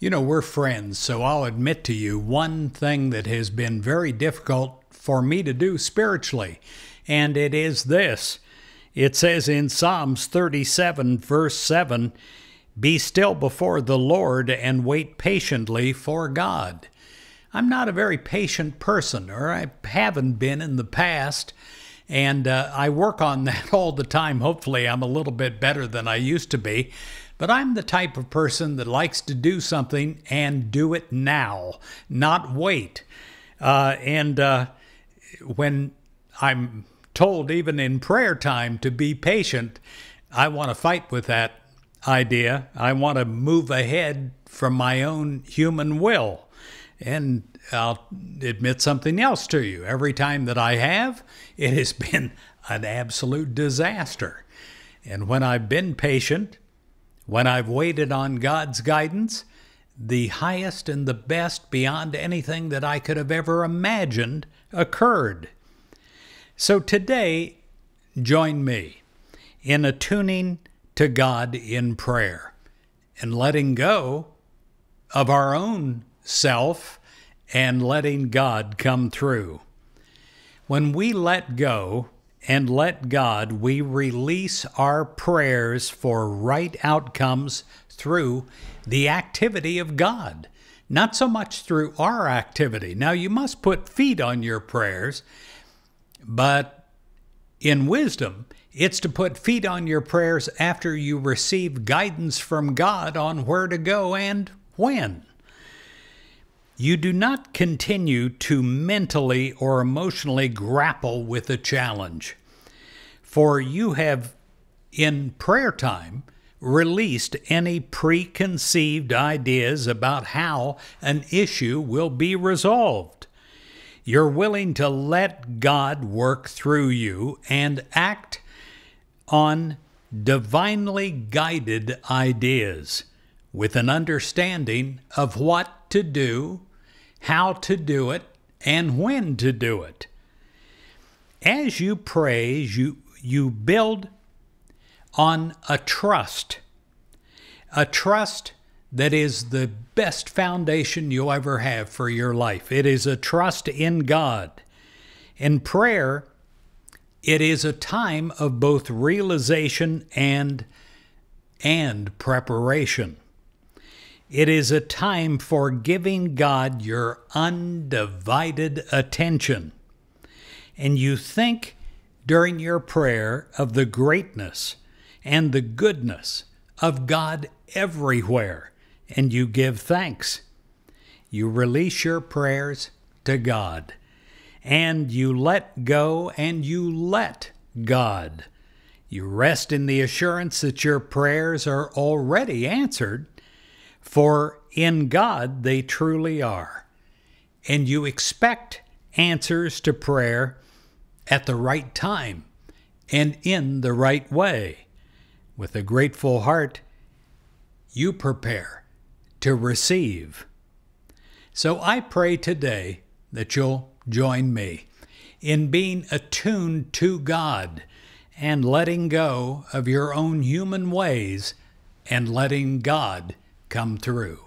You know, we're friends, so I'll admit to you one thing that has been very difficult for me to do spiritually, and it is this. It says in Psalms 37, verse 7, Be still before the Lord and wait patiently for God. I'm not a very patient person, or I haven't been in the past, and uh, I work on that all the time. Hopefully, I'm a little bit better than I used to be. But I'm the type of person that likes to do something and do it now, not wait. Uh, and uh, when I'm told, even in prayer time, to be patient, I want to fight with that idea. I want to move ahead from my own human will. And I'll admit something else to you. Every time that I have, it has been an absolute disaster. And when I've been patient, when I've waited on God's guidance, the highest and the best beyond anything that I could have ever imagined occurred. So today, join me in attuning to God in prayer and letting go of our own self and letting God come through. When we let go, and let God, we release our prayers for right outcomes through the activity of God, not so much through our activity. Now, you must put feet on your prayers, but in wisdom, it's to put feet on your prayers after you receive guidance from God on where to go and when. You do not continue to mentally or emotionally grapple with a challenge, for you have, in prayer time, released any preconceived ideas about how an issue will be resolved. You're willing to let God work through you and act on divinely guided ideas with an understanding of what to do how to do it, and when to do it. As you pray, you, you build on a trust, a trust that is the best foundation you'll ever have for your life. It is a trust in God. In prayer, it is a time of both realization and and preparation. It is a time for giving God your undivided attention. And you think during your prayer of the greatness and the goodness of God everywhere, and you give thanks. You release your prayers to God, and you let go and you let God. You rest in the assurance that your prayers are already answered for in God they truly are. And you expect answers to prayer at the right time and in the right way. With a grateful heart, you prepare to receive. So I pray today that you'll join me in being attuned to God and letting go of your own human ways and letting God come through.